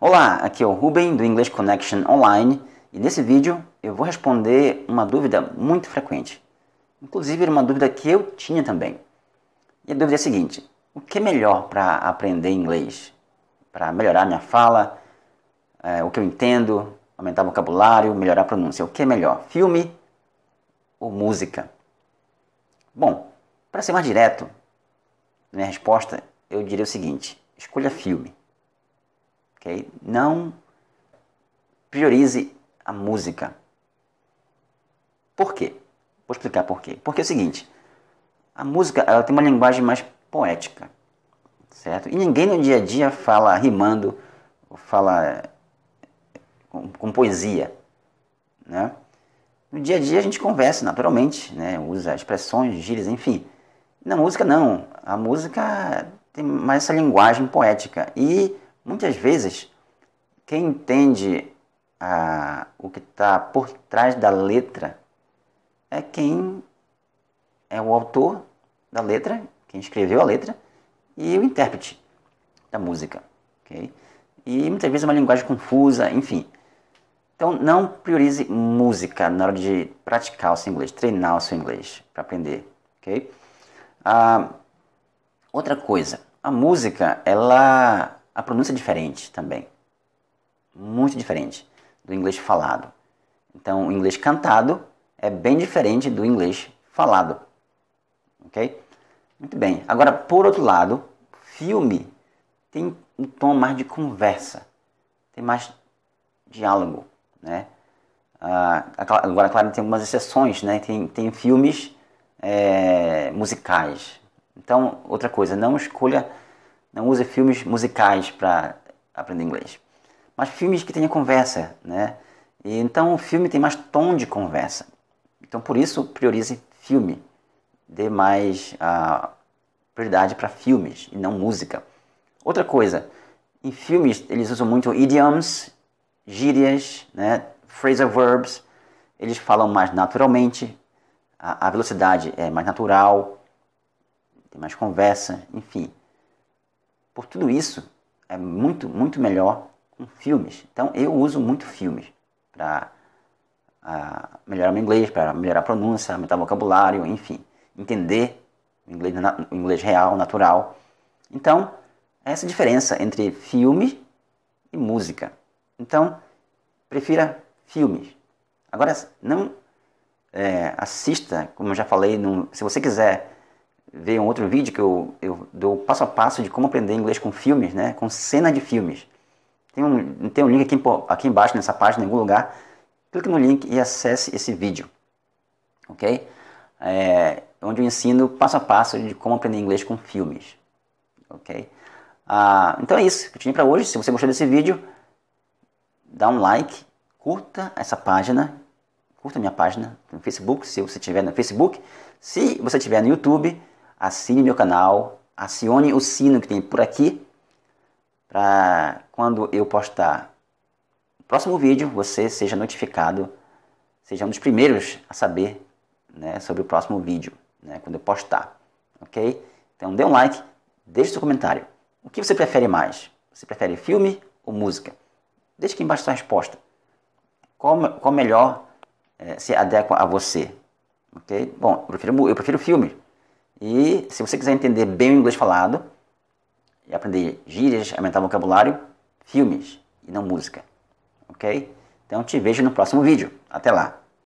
Olá, aqui é o Ruben do English Connection Online e nesse vídeo eu vou responder uma dúvida muito frequente. Inclusive era uma dúvida que eu tinha também. E a dúvida é a seguinte: o que é melhor para aprender inglês? Para melhorar minha fala, é, o que eu entendo, aumentar vocabulário, melhorar a pronúncia. O que é melhor, filme ou música? Bom, para ser mais direto, minha resposta, eu diria o seguinte: escolha filme. Okay? Não priorize a música. Por quê? Vou explicar por quê. Porque é o seguinte, a música ela tem uma linguagem mais poética, certo? E ninguém no dia a dia fala rimando, fala com, com poesia, né? No dia a dia a gente conversa naturalmente, né? usa expressões, gírias, enfim. Na música não. A música tem mais essa linguagem poética. E Muitas vezes, quem entende ah, o que está por trás da letra é quem é o autor da letra, quem escreveu a letra, e o intérprete da música. Okay? E muitas vezes é uma linguagem confusa, enfim. Então, não priorize música na hora de praticar o seu inglês, treinar o seu inglês para aprender, ok? Ah, outra coisa, a música, ela a pronúncia é diferente também. Muito diferente do inglês falado. Então, o inglês cantado é bem diferente do inglês falado. Ok? Muito bem. Agora, por outro lado, filme tem um tom mais de conversa, tem mais diálogo, né? Ah, agora, claro, tem algumas exceções, né? Tem, tem filmes é, musicais. Então, outra coisa, não escolha não use filmes musicais para aprender inglês. Mas filmes que tenha conversa, né? E, então o filme tem mais tom de conversa. Então por isso priorize filme. Dê mais ah, prioridade para filmes e não música. Outra coisa, em filmes eles usam muito idioms, gírias, né? phrasal verbs. Eles falam mais naturalmente. a, a velocidade é mais natural. Tem mais conversa, enfim por tudo isso, é muito, muito melhor com filmes. Então, eu uso muito filmes para uh, ah, melhorar meu inglês, para melhorar a pronúncia, aumentar o vocabulário, enfim, entender o inglês, o inglês real, natural. Então, é essa diferença entre filme e música. Então, prefira filmes. Agora, não é, assista, como eu já falei, se você quiser ver um outro vídeo que eu, eu dou passo a passo de como aprender inglês com filmes, né? com cena de filmes. Tem um, tem um link aqui, aqui embaixo, nessa página, em algum lugar. Clique no link e acesse esse vídeo. Ok? É, onde eu ensino passo a passo de como aprender inglês com filmes. Ok? Ah, então é isso que eu tinha para hoje. Se você gostou desse vídeo, dá um like, curta essa página, curta minha página no Facebook, se você estiver no Facebook. Se você estiver no YouTube, assine meu canal, acione o sino que tem por aqui, para quando eu postar o próximo vídeo, você seja notificado, seja um dos primeiros a saber né, sobre o próximo vídeo, né, quando eu postar, ok? Então dê um like, deixe seu comentário. O que você prefere mais? Você prefere filme ou música? Deixe aqui embaixo sua resposta. Qual, qual melhor é, se adequa a você? Ok? Bom, eu prefiro, eu prefiro filme. E se você quiser entender bem o inglês falado e aprender gírias, aumentar o vocabulário, filmes e não música. Ok? Então te vejo no próximo vídeo. Até lá!